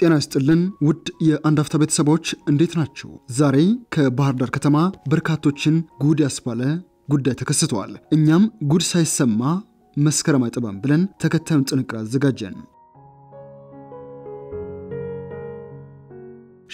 ጤና ይስጥልን ውድ የአንዳፍታ ቤተሰቦች እንዴት ናቸው? ዛሬ ከባህር ዳር ከተማ በርካቶችን ጉድ ያስባለ ጉዳይ ተከስተዋል። እኛም ጉድ ሳይሰማ መስከረም አይጠባም ብለን ተከታዩን ጥንቅር አዘጋጀን።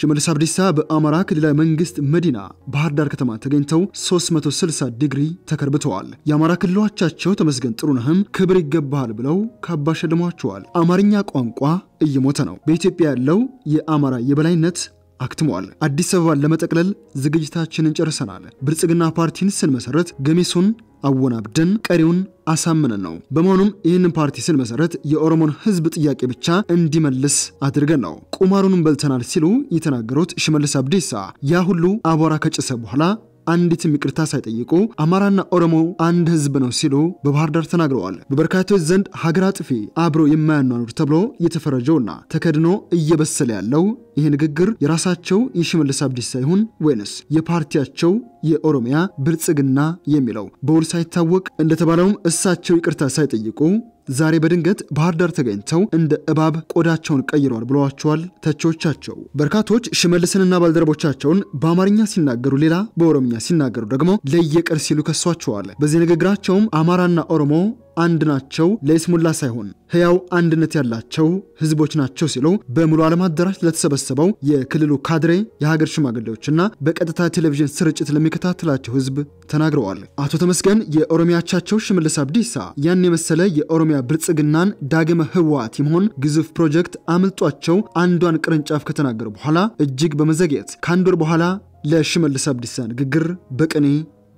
ሽመልስ አብዲሳ በአማራ ክልላዊ መንግስት መዲና ባህር ዳር ከተማ ተገኝተው 360 ዲግሪ ተከርብተዋል። የአማራ ክልል አቻቸው ተመስገን ጥሩነህም ክብር ይገባሃል ብለው ካባ ሸልሟቸዋል። አማርኛ ቋንቋ እየሞተ ነው። በኢትዮጵያ ያለው የአማራ የበላይነት አክትመዋል። አዲስ አበባን ለመጠቅለል ዝግጅታችንን ጨርሰናል። ብልጽግና ፓርቲን ስንመሰረት ገሚሱን አወናብደን ቀሪውን አሳምነን ነው። በመሆኑም ይህንን ፓርቲ ስንመሰረት የኦሮሞን ህዝብ ጥያቄ ብቻ እንዲመልስ አድርገን ነው። ቁማሩንም በልተናል ሲሉ የተናገሩት ሽመልስ አብዲሳ ያ ሁሉ አቧራ ከጭሰ በኋላ አንዲትም ይቅርታ ሳይጠይቁ አማራና ኦሮሞ አንድ ህዝብ ነው ሲሉ በባህር ዳር ተናግረዋል። በበርካቶች ዘንድ ሀገር አጥፊ አብሮ የማያኗኑር ተብሎ የተፈረጀውና ተከድኖ እየበሰለ ያለው ይህ ንግግር የራሳቸው የሽመልስ አብዲሳ ይሁን ወይንስ የፓርቲያቸው የኦሮሚያ ብልጽግና የሚለው በውል ሳይታወቅ እንደተባለውም እሳቸው ይቅርታ ሳይጠይቁ ዛሬ በድንገት ባህር ዳር ተገኝተው እንደ እባብ ቆዳቸውን ቀይረዋል ብለዋቸዋል ተቺዎቻቸው። በርካቶች ሽመልስንና ባልደረቦቻቸውን በአማርኛ ሲናገሩ ሌላ፣ በኦሮምኛ ሲናገሩ ደግሞ ለየቅር ሲሉ ከሷቸዋል። በዚህ ንግግራቸውም አማራና ኦሮሞ አንድ ናቸው፣ ለይስሙላ ሳይሆን ህያው አንድነት ያላቸው ህዝቦች ናቸው ሲሉ በሙሉ ዓለም አዳራሽ ለተሰበሰበው የክልሉ ካድሬ፣ የሀገር ሽማግሌዎችና በቀጥታ ቴሌቪዥን ስርጭት ለሚከታተላቸው ህዝብ ተናግረዋል። አቶ ተመስገን የኦሮሚያቻቸው ሽመልስ አብዲሳ ያን የመሰለ የኦሮሚያ ብልጽግናን ዳግመ ህወሓት የመሆን ግዙፍ ፕሮጀክት አምልጧቸው አንዷን ቅርንጫፍ ከተናገሩ በኋላ እጅግ በመዘግየት ከአንድ ወር በኋላ ለሽመልስ አብዲሳ ንግግር በቅኔ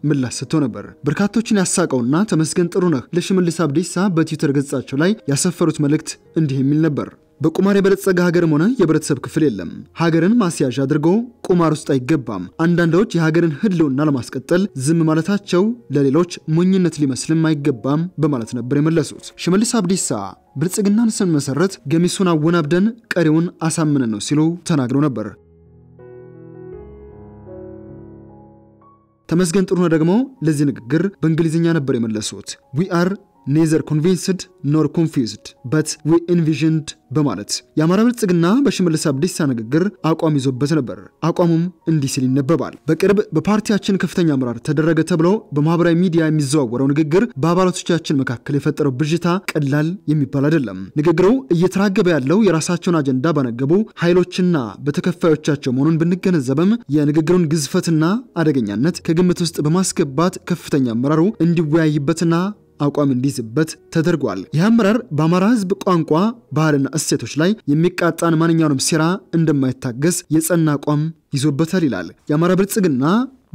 ምላሽ ሰጥቶ ነበር። በርካቶችን ያሳቀውና ተመስገን ጥሩ ነህ ለሽመልስ አብዲሳ በትዊተር ገጻቸው ላይ ያሰፈሩት መልእክት እንዲህ የሚል ነበር። በቁማር የበለጸገ ሀገርም ሆነ የህብረተሰብ ክፍል የለም። ሀገርን ማስያዣ አድርጎ ቁማር ውስጥ አይገባም። አንዳንዶች የሀገርን ህልውና ለማስቀጠል ዝም ማለታቸው ለሌሎች ሞኝነት ሊመስልም አይገባም በማለት ነበር የመለሱት። ሽመልስ አብዲሳ ብልጽግናን ስንመሰረት ገሚሱን አወናብደን ቀሪውን አሳምነን ነው ሲሉ ተናግረው ነበር። ተመስገን ጥሩነህ ደግሞ ለዚህ ንግግር በእንግሊዝኛ ነበር የመለሱት ዊ አር ኔዘር ኮንቪንስድ ኖር ኮንፊውዝድ በት ዊ ኢንቪዥንድ በማለት የአማራ ብልጽግና በሽመልስ አብዲሳ ንግግር አቋም ይዞበት ነበር። አቋሙም እንዲህ ሲል ይነበባል። በቅርብ በፓርቲያችን ከፍተኛ አመራር ተደረገ ተብሎ በማህበራዊ ሚዲያ የሚዘዋወረው ንግግር በአባላቶቻችን መካከል የፈጠረው ብዥታ ቀላል የሚባል አይደለም። ንግግሩ እየተራገበ ያለው የራሳቸውን አጀንዳ ባነገቡ ኃይሎችና በተከፋዮቻቸው መሆኑን ብንገነዘብም የንግግሩን ግዝፈትና አደገኛነት ከግምት ውስጥ በማስገባት ከፍተኛ አመራሩ እንዲወያይበትና አቋም እንዲይዝበት ተደርጓል። ይህ አመራር በአማራ ህዝብ ቋንቋ፣ ባህልና እሴቶች ላይ የሚቃጣን ማንኛውንም ሴራ እንደማይታገስ የጸና አቋም ይዞበታል ይላል። የአማራ ብልጽግና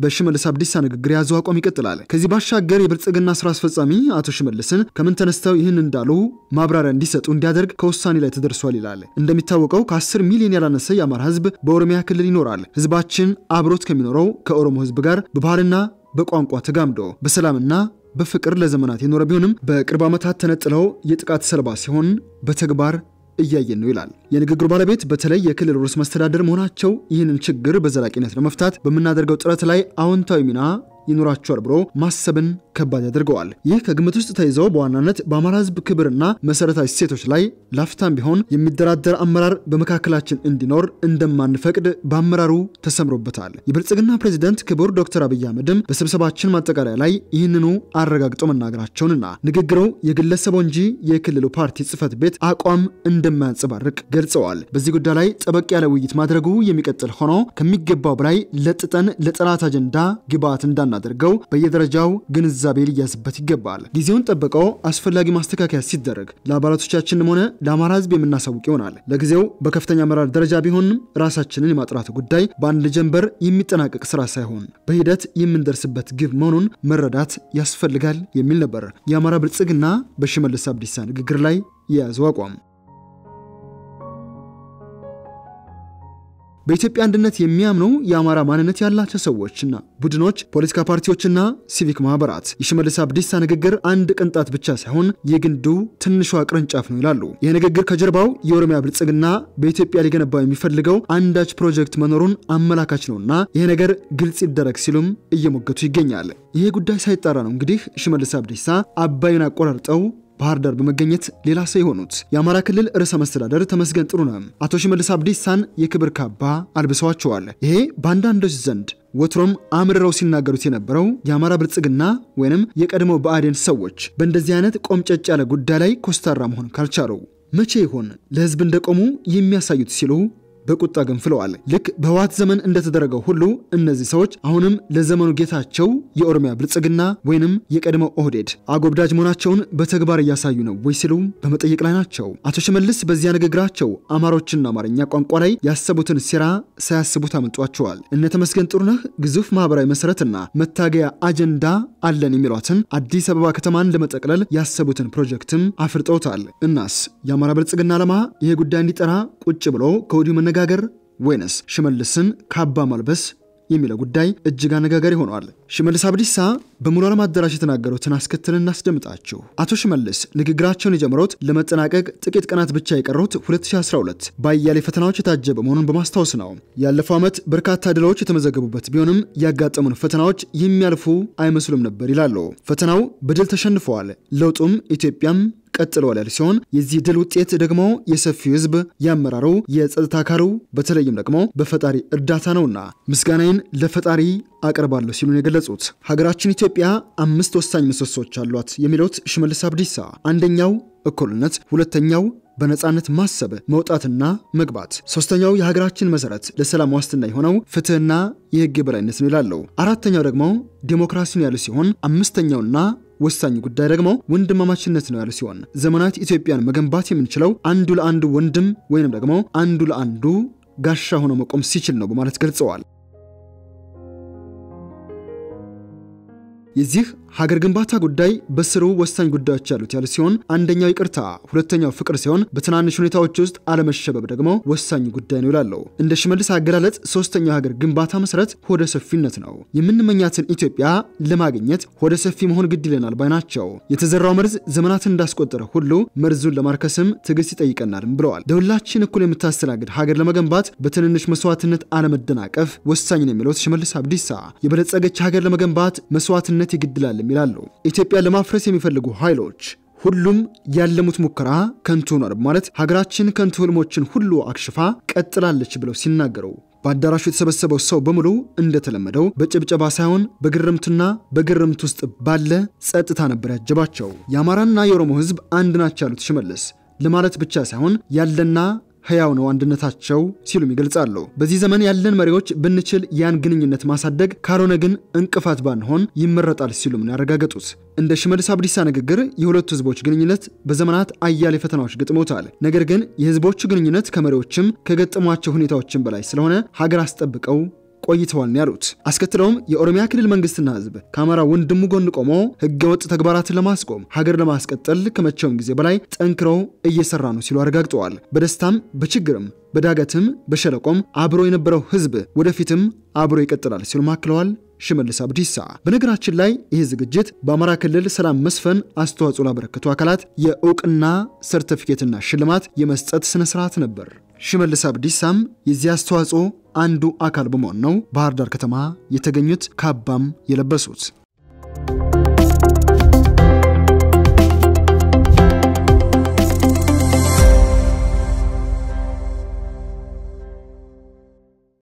በሽመልስ አብዲሳ ንግግር የያዘው አቋም ይቀጥላል። ከዚህ ባሻገር የብልጽግና ስራ አስፈጻሚ አቶ ሽመልስን ከምን ተነስተው ይህን እንዳሉ ማብራሪያ እንዲሰጡ እንዲያደርግ ከውሳኔ ላይ ተደርሷል ይላል። እንደሚታወቀው ከ10 ሚሊዮን ያላነሰ የአማራ ህዝብ በኦሮሚያ ክልል ይኖራል። ህዝባችን አብሮት ከሚኖረው ከኦሮሞ ህዝብ ጋር በባህልና በቋንቋ ተጋምዶ በሰላምና በፍቅር ለዘመናት የኖረ ቢሆንም በቅርብ ዓመታት ተነጥለው የጥቃት ሰለባ ሲሆን በተግባር እያየን ነው ይላል። የንግግሩ ባለቤት በተለይ የክልል ርዕሰ መስተዳድር መሆናቸው ይህንን ችግር በዘላቂነት ለመፍታት በምናደርገው ጥረት ላይ አዎንታዊ ሚና ይኖራቸዋል ብሎ ማሰብን ከባድ ያደርገዋል። ይህ ከግምት ውስጥ ተይዘው በዋናነት በአማራ ህዝብ ክብርና መሰረታዊ ሴቶች ላይ ላፍታም ቢሆን የሚደራደር አመራር በመካከላችን እንዲኖር እንደማንፈቅድ በአመራሩ ተሰምሮበታል። የብልጽግና ፕሬዚደንት ክቡር ዶክተር አብይ አህመድም በስብሰባችን ማጠቃለያ ላይ ይህንኑ አረጋግጦ መናገራቸውንና ንግግሩ የግለሰቡ እንጂ የክልሉ ፓርቲ ጽህፈት ቤት አቋም እንደማያንጸባርቅ ገልጸዋል። በዚህ ጉዳይ ላይ ጠበቅ ያለ ውይይት ማድረጉ የሚቀጥል ሆኖ ከሚገባው በላይ ለጥጠን ለጠላት አጀንዳ ግብዓት እንዳናደርገው በየደረጃው ግንዛ ግንዛቤ ሊያዝበት ይገባል። ጊዜውን ጠብቆ አስፈላጊ ማስተካከያ ሲደረግ ለአባላቶቻችንም ሆነ ለአማራ ህዝብ የምናሳውቅ ይሆናል። ለጊዜው በከፍተኛ አመራር ደረጃ ቢሆንም ራሳችንን የማጥራት ጉዳይ በአንድ ጀንበር የሚጠናቀቅ ስራ ሳይሆን በሂደት የምንደርስበት ግብ መሆኑን መረዳት ያስፈልጋል የሚል ነበር የአማራ ብልጽግና በሽመልስ አብዲሳ ንግግር ላይ የያዘው አቋም። በኢትዮጵያ አንድነት የሚያምኑ የአማራ ማንነት ያላቸው ሰዎችና ቡድኖች፣ ፖለቲካ ፓርቲዎችና ሲቪክ ማህበራት የሽመልስ አብዲሳ ንግግር አንድ ቅንጣት ብቻ ሳይሆን የግንዱ ትንሿ ቅርንጫፍ ነው ይላሉ። ይህ ንግግር ከጀርባው የኦሮሚያ ብልጽግና በኢትዮጵያ ሊገነባው የሚፈልገው አንዳች ፕሮጀክት መኖሩን አመላካች ነውና ይህ ነገር ግልጽ ይደረግ ሲሉም እየሞገቱ ይገኛል። ይሄ ጉዳይ ሳይጣራ ነው እንግዲህ ሽመልስ አብዲሳ አባይን አቆራርጠው ባህር ዳር በመገኘት ሌላ ሰው የሆኑት የአማራ ክልል ርዕሰ መስተዳደር ተመስገን ጥሩነህ አቶ ሽመልስ አብዲሳን የክብር ካባ አልብሰዋቸዋል። ይሄ በአንዳንዶች ዘንድ ወትሮም አምርረው ሲናገሩት የነበረው የአማራ ብልጽግና ወይንም የቀድሞው ብአዴን ሰዎች በእንደዚህ አይነት ቆምጨጭ ያለ ጉዳይ ላይ ኮስታራ መሆን ካልቻሉ መቼ ይሆን ለህዝብ እንደቆሙ የሚያሳዩት ሲሉ በቁጣ ገንፍለዋል። ልክ በህወሓት ዘመን እንደተደረገው ሁሉ እነዚህ ሰዎች አሁንም ለዘመኑ ጌታቸው የኦሮሚያ ብልጽግና ወይንም የቀድሞው ኦህዴድ አጎብዳጅ መሆናቸውን በተግባር እያሳዩ ነው ወይ ሲሉ በመጠየቅ ላይ ናቸው። አቶ ሽመልስ በዚያ ንግግራቸው አማሮችና አማርኛ ቋንቋ ላይ ያሰቡትን ሴራ ሳያስቡት አመልጧቸዋል። እነ ተመስገን ጥሩነህ ግዙፍ ማህበራዊ መሰረትና መታገያ አጀንዳ አለን የሚሏትን አዲስ አበባ ከተማን ለመጠቅለል ያሰቡትን ፕሮጀክትም አፍርጠውታል። እናስ የአማራ ብልጽግና ዓላማ ይሄ ጉዳይ እንዲጠራ ቁጭ ብሎ ከወዲሁ መነ አነጋገር ወይንስ ሽመልስን ካባ ማልበስ የሚለው ጉዳይ እጅግ አነጋገር ሆኗል። ሽመልስ አብዲሳ በሙሉ ዓለም አዳራሽ የተናገሩትን አስከትል እናስደምጣችሁ። አቶ ሽመልስ ንግግራቸውን የጀመሩት ለመጠናቀቅ ጥቂት ቀናት ብቻ የቀሩት 2012 በአያሌ ፈተናዎች የታጀበ መሆኑን በማስታወስ ነው። ያለፈው ዓመት በርካታ ድሎች የተመዘገቡበት ቢሆንም ያጋጠሙን ፈተናዎች የሚያልፉ አይመስሉም ነበር ይላሉ። ፈተናው በድል ተሸንፈዋል። ለውጡም ኢትዮጵያም ቀጥሎ ወለል ሲሆን የዚህ ድል ውጤት ደግሞ የሰፊው ህዝብ፣ የአመራሩ፣ የጸጥታ አካሉ በተለይም ደግሞ በፈጣሪ እርዳታ ነውና ምስጋናዬን ለፈጣሪ አቀርባለሁ ሲሉን የገለጹት ሀገራችን ኢትዮጵያ አምስት ወሳኝ ምሰሶች አሏት የሚለውት ሽመልስ አብዲሳ አንደኛው እኩልነት፣ ሁለተኛው በነፃነት ማሰብ መውጣትና መግባት፣ ሶስተኛው የሀገራችን መሰረት ለሰላም ዋስትና የሆነው ፍትህና የህግ የበላይነት ነው ይላለው። አራተኛው ደግሞ ዴሞክራሲ ነው ያሉ ሲሆን አምስተኛውና ወሳኝ ጉዳይ ደግሞ ወንድማማችነት ነው ያሉ ሲሆን ዘመናት ኢትዮጵያን መገንባት የምንችለው አንዱ ለአንዱ ወንድም ወይንም ደግሞ አንዱ ለአንዱ ጋሻ ሆኖ መቆም ሲችል ነው በማለት ገልጸዋል። የዚህ ሀገር ግንባታ ጉዳይ በስሩ ወሳኝ ጉዳዮች ያሉት ያለ ሲሆን አንደኛው ይቅርታ፣ ሁለተኛው ፍቅር ሲሆን በትናንሽ ሁኔታዎች ውስጥ አለመሸበብ ደግሞ ወሳኝ ጉዳይ ነው ይላለው። እንደ ሽመልስ አገላለጽ ሶስተኛው ሀገር ግንባታ መሰረት ሆደ ሰፊነት ነው። የምንመኛትን ኢትዮጵያ ለማግኘት ሆደ ሰፊ መሆን ግድ ይለናል ባይ ናቸው። የተዘራው መርዝ ዘመናትን እንዳስቆጠረ ሁሉ መርዙን ለማርከስም ትዕግስት ይጠይቀናልም ብለዋል። ለሁላችን እኩል የምታስተናግድ ሀገር ለመገንባት በትንንሽ መስዋዕትነት አለመደናቀፍ ወሳኝ ነው የሚሉት ሽመልስ አብዲሳ የበለጸገች ሀገር ለመገንባት መስዋዕትነት ኃላፊነት ይግድላልም ይላሉ። ኢትዮጵያ ለማፍረስ የሚፈልጉ ኃይሎች ሁሉም ያለሙት ሙከራ ከንቱ ሆኗል ማለት ሀገራችን ከንቱ ህልሞችን ሁሉ አክሽፋ ቀጥላለች ብለው ሲናገሩ በአዳራሹ የተሰበሰበው ሰው በሙሉ እንደተለመደው በጭብጨባ ሳይሆን በግርምትና በግርምት ውስጥ ባለ ጸጥታ ነበር ያጀባቸው። የአማራና የኦሮሞ ህዝብ አንድ ናቸው ያሉት ሽመልስ ለማለት ብቻ ሳይሆን ያለና ህያው ነው አንድነታቸው ሲሉም ይገልጻሉ። በዚህ ዘመን ያለን መሪዎች ብንችል ያን ግንኙነት ማሳደግ፣ ካልሆነ ግን እንቅፋት ባንሆን ይመረጣል ሲሉም ነው ያረጋገጡት። እንደ ሽመልስ አብዲሳ ንግግር የሁለቱ ህዝቦች ግንኙነት በዘመናት አያሌ ፈተናዎች ገጥሞታል። ነገር ግን የህዝቦቹ ግንኙነት ከመሪዎችም ከገጠሟቸው ሁኔታዎችም በላይ ስለሆነ ሀገር አስጠብቀው ቆይተዋል ነው ያሉት። አስከትለውም የኦሮሚያ ክልል መንግስትና ህዝብ ከአማራ ወንድሙ ጎን ቆሞ ህገወጥ ተግባራትን ለማስቆም ሀገር ለማስቀጠል ከመቼውም ጊዜ በላይ ጠንክረው እየሰራ ነው ሲሉ አረጋግጠዋል። በደስታም በችግርም በዳገትም በሸለቆም አብሮ የነበረው ህዝብ ወደፊትም አብሮ ይቀጥላል ሲሉ ማክለዋል። ሽመልስ አብዲሳ። በነገራችን ላይ ይህ ዝግጅት በአማራ ክልል ሰላም መስፈን አስተዋጽኦ ላበረከቱ አካላት የእውቅና ሰርተፊኬትና ሽልማት የመስጠት ስነስርዓት ነበር። ሽመልስ አብዲሳም የዚህ አስተዋጽኦ አንዱ አካል በመሆን ነው ባህር ዳር ከተማ የተገኙት ካባም የለበሱት።